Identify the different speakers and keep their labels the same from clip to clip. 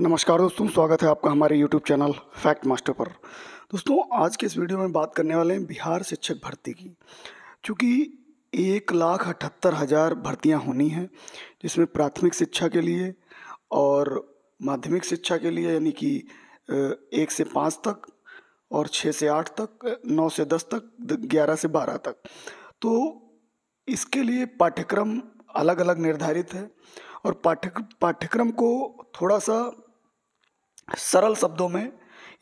Speaker 1: नमस्कार दोस्तों स्वागत है आपका हमारे यूट्यूब चैनल फैक्ट मास्टर पर दोस्तों आज के इस वीडियो में बात करने वाले हैं बिहार शिक्षक भर्ती की चूँकि एक लाख अठहत्तर हज़ार भर्तियाँ होनी हैं जिसमें प्राथमिक शिक्षा के लिए और माध्यमिक शिक्षा के लिए यानी कि एक से पाँच तक और छः से आठ तक नौ से दस तक ग्यारह से बारह तक तो इसके लिए पाठ्यक्रम अलग अलग निर्धारित है और पाठ्य पाठ्यक्रम को थोड़ा सा सरल शब्दों में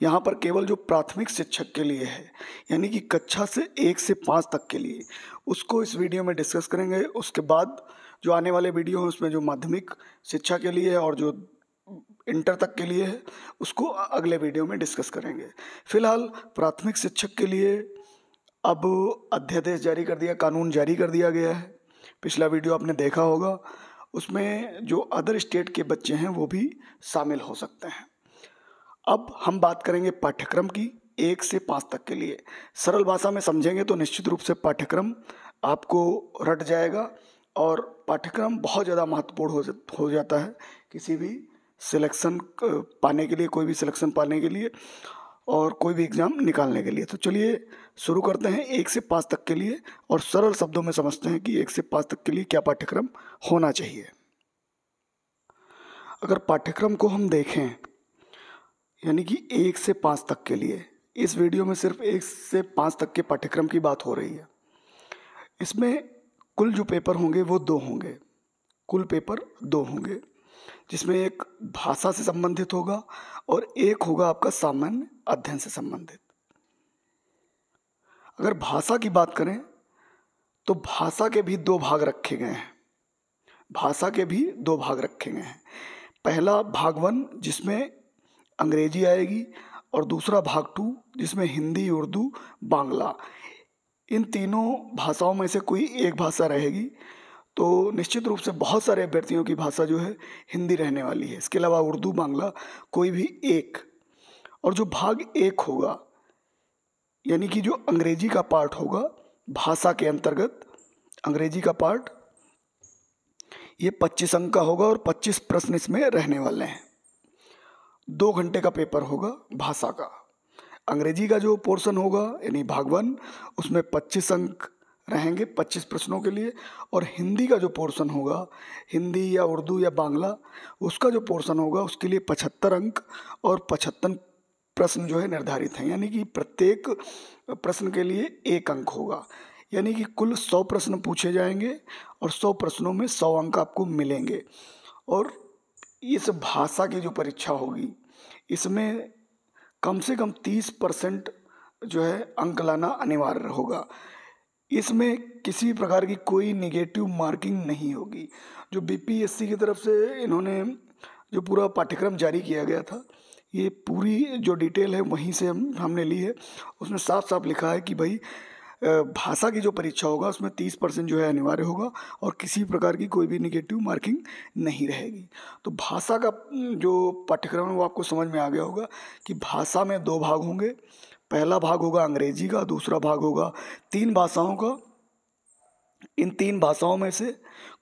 Speaker 1: यहाँ पर केवल जो प्राथमिक शिक्षक के लिए है यानी कि कक्षा से एक से पाँच तक के लिए उसको इस वीडियो में डिस्कस करेंगे उसके बाद जो आने वाले वीडियो हैं उसमें जो माध्यमिक शिक्षा के लिए और जो इंटर तक के लिए है उसको अगले वीडियो में डिस्कस करेंगे फिलहाल प्राथमिक शिक्षक के लिए अब अध्यादेश जारी कर दिया कानून जारी कर दिया गया है पिछला वीडियो आपने देखा होगा उसमें जो अदर स्टेट के बच्चे हैं वो भी शामिल हो सकते हैं अब हम बात करेंगे पाठ्यक्रम की एक से पाँच तक के लिए सरल भाषा में समझेंगे तो निश्चित रूप से पाठ्यक्रम आपको रट जाएगा और पाठ्यक्रम बहुत ज़्यादा महत्वपूर्ण हो, जा, हो जाता है किसी भी सिलेक्शन पाने के लिए कोई भी सिलेक्शन पाने के लिए और कोई भी एग्ज़ाम निकालने के लिए तो चलिए शुरू करते हैं एक से पाँच तक के लिए और सरल शब्दों में समझते हैं कि एक से पाँच तक के लिए क्या पाठ्यक्रम होना चाहिए अगर पाठ्यक्रम को हम देखें यानी कि एक से पाँच तक के लिए इस वीडियो में सिर्फ एक से पाँच तक के पाठ्यक्रम की बात हो रही है इसमें कुल जो पेपर होंगे वो दो होंगे कुल पेपर दो होंगे जिसमें एक भाषा से संबंधित होगा और एक होगा आपका सामान्य अध्ययन से संबंधित अगर भाषा की बात करें तो भाषा के भी दो भाग रखे गए हैं भाषा के भी दो भाग रखे गए हैं पहला भाग वन जिसमें अंग्रेजी आएगी और दूसरा भाग टू जिसमें हिंदी उर्दू बांग्ला इन तीनों भाषाओं में से कोई एक भाषा रहेगी तो निश्चित रूप से बहुत सारे अभ्यर्थियों की भाषा जो है हिंदी रहने वाली है इसके अलावा उर्दू बांग्ला कोई भी एक और जो भाग एक होगा यानी कि जो अंग्रेजी का पार्ट होगा भाषा के अंतर्गत अंग्रेजी का पार्ट ये 25 अंक का होगा और 25 प्रश्न इसमें रहने वाले हैं दो घंटे का पेपर होगा भाषा का अंग्रेजी का जो पोर्शन होगा यानी भाग वन उसमें 25 अंक रहेंगे 25 प्रश्नों के लिए और हिंदी का जो पोर्शन होगा हिंदी या उर्दू या बांग्ला उसका जो पोर्शन होगा उसके लिए 75 अंक और 75 प्रश्न जो है निर्धारित हैं यानी कि प्रत्येक प्रश्न के लिए एक अंक होगा यानी कि कुल सौ प्रश्न पूछे जाएंगे और सौ प्रश्नों में सौ अंक आपको मिलेंगे और इस भाषा की जो परीक्षा होगी इसमें कम से कम तीस परसेंट जो है अंक लाना अनिवार्य होगा इसमें किसी प्रकार की कोई निगेटिव मार्किंग नहीं होगी जो बीपीएससी की तरफ से इन्होंने जो पूरा पाठ्यक्रम जारी किया गया था ये पूरी जो डिटेल है वहीं से हम हमने ली है उसमें साफ साफ लिखा है कि भाई भाषा की जो परीक्षा होगा उसमें तीस परसेंट जो है अनिवार्य होगा और किसी प्रकार की कोई भी निगेटिव मार्किंग नहीं रहेगी तो भाषा का जो पाठ्यक्रम है वो आपको समझ में आ गया होगा कि भाषा में दो भाग होंगे पहला भाग होगा अंग्रेजी का दूसरा भाग होगा तीन भाषाओं का इन तीन भाषाओं में से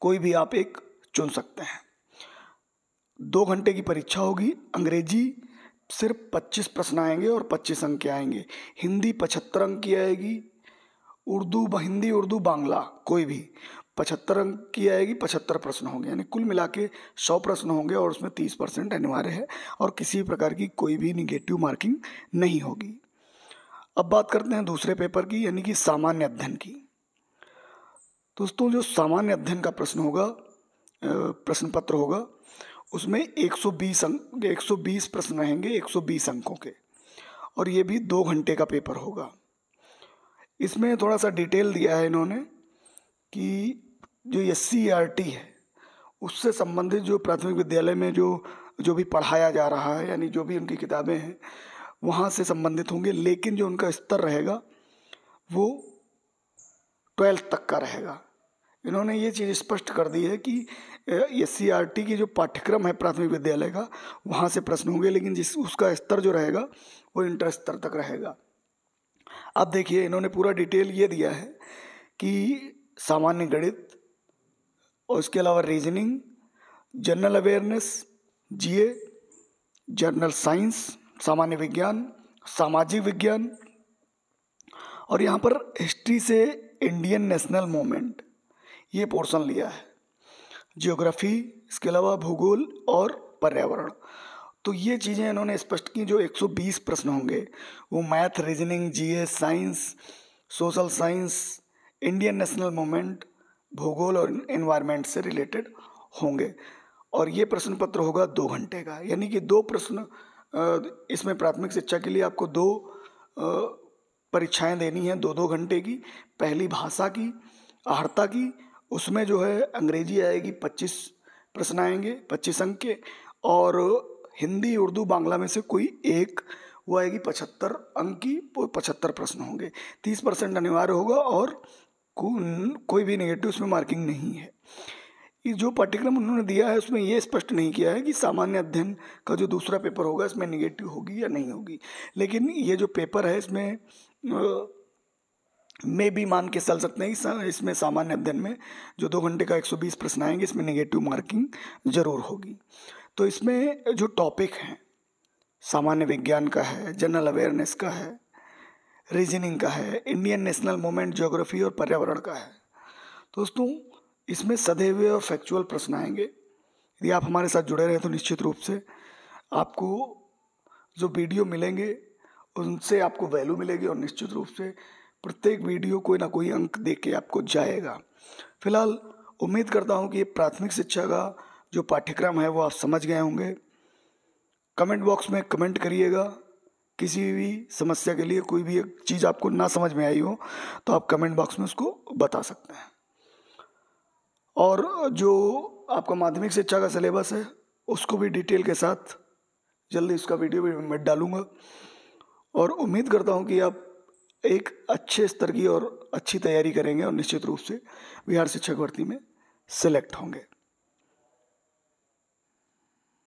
Speaker 1: कोई भी आप एक चुन सकते हैं दो घंटे की परीक्षा होगी अंग्रेजी सिर्फ 25 प्रश्न आएंगे और 25 अंक आएंगे हिंदी 75 अंक की आएगी उर्दू हिंदी उर्दू बांग्ला कोई भी पचहत्तर अंक की आएगी पचहत्तर प्रश्न होंगे यानी कुल मिला के सौ प्रश्न होंगे और उसमें तीस परसेंट अनिवार्य है और किसी प्रकार की कोई भी निगेटिव मार्किंग नहीं होगी अब बात करते हैं दूसरे पेपर की यानी कि सामान्य अध्ययन की दोस्तों जो सामान्य अध्ययन का प्रश्न होगा प्रश्न पत्र होगा उसमें 120 अंक 120 प्रश्न रहेंगे 120 अंकों के और ये भी दो घंटे का पेपर होगा इसमें थोड़ा सा डिटेल दिया है इन्होंने कि जो एस सी आर टी है उससे संबंधित जो प्राथमिक विद्यालय में जो जो भी पढ़ाया जा रहा है यानी जो भी उनकी किताबें हैं वहाँ से संबंधित होंगे लेकिन जो उनका स्तर रहेगा वो ट्वेल्थ तक का रहेगा इन्होंने ये चीज़ स्पष्ट कर दी है कि एस की जो पाठ्यक्रम है प्राथमिक विद्यालय का वहाँ से प्रश्न होंगे लेकिन जिस उसका स्तर जो रहेगा वो इंटर स्तर तक रहेगा अब देखिए इन्होंने पूरा डिटेल ये दिया है कि सामान्य गणित और उसके अलावा reasoning general awareness GA general science सामान्य विज्ञान सामाजिक विज्ञान और यहाँ पर हिस्ट्री से इंडियन नेशनल मूवमेंट ये पोर्शन लिया है जियोग्राफी इसके अलावा भूगोल और पर्यावरण तो ये चीज़ें इन्होंने स्पष्ट की जो 120 प्रश्न होंगे वो math reasoning GS science social science Indian national movement भूगोल और एनवायरनमेंट से रिलेटेड होंगे और ये प्रश्न पत्र होगा दो घंटे का यानी कि दो प्रश्न इसमें प्राथमिक शिक्षा के लिए आपको दो परीक्षाएं देनी हैं दो दो घंटे की पहली भाषा की आहर्ता की उसमें जो है अंग्रेजी आएगी पच्चीस प्रश्न आएंगे पच्चीस अंक के और हिंदी उर्दू बांग्ला में से कोई एक वो आएगी पचहत्तर अंक की पचहत्तर प्रश्न होंगे तीस परसेंट अनिवार्य होगा और को, कोई भी नेगेटिव उसमें मार्किंग नहीं है ये जो पाठ्यक्रम उन्होंने दिया है उसमें ये स्पष्ट नहीं किया है कि सामान्य अध्ययन का जो दूसरा पेपर होगा इसमें निगेटिव होगी या नहीं होगी लेकिन ये जो पेपर है इसमें मे भी मान के चल सकते हैं इसमें सामान्य अध्ययन में जो दो घंटे का 120 प्रश्न आएंगे इसमें निगेटिव मार्किंग ज़रूर होगी तो इसमें जो टॉपिक हैं सामान्य विज्ञान का है जनरल अवेयरनेस का है रीजनिंग का है इंडियन नेशनल मूवमेंट ज्योग्राफी और पर्यावरण का है तो दोस्तों इसमें सधे हुए और फैक्चुअल प्रश्न आएंगे यदि आप हमारे साथ जुड़े रहे तो निश्चित रूप से आपको जो वीडियो मिलेंगे उनसे आपको वैल्यू मिलेगी और निश्चित रूप से प्रत्येक वीडियो कोई ना कोई अंक दे के आपको जाएगा फिलहाल उम्मीद करता हूँ कि ये प्राथमिक शिक्षा का जो पाठ्यक्रम है वो आप समझ गए होंगे कमेंट बॉक्स में कमेंट करिएगा किसी भी समस्या के लिए कोई भी चीज़ आपको ना समझ में आई हो तो आप कमेंट बॉक्स में उसको बता सकते हैं और जो आपका माध्यमिक शिक्षा का सिलेबस है उसको भी डिटेल के साथ जल्दी उसका वीडियो भी मैं डालूँगा और उम्मीद करता हूँ कि आप एक अच्छे स्तर की और अच्छी तैयारी करेंगे और निश्चित रूप से बिहार शिक्षक भर्ती में सेलेक्ट होंगे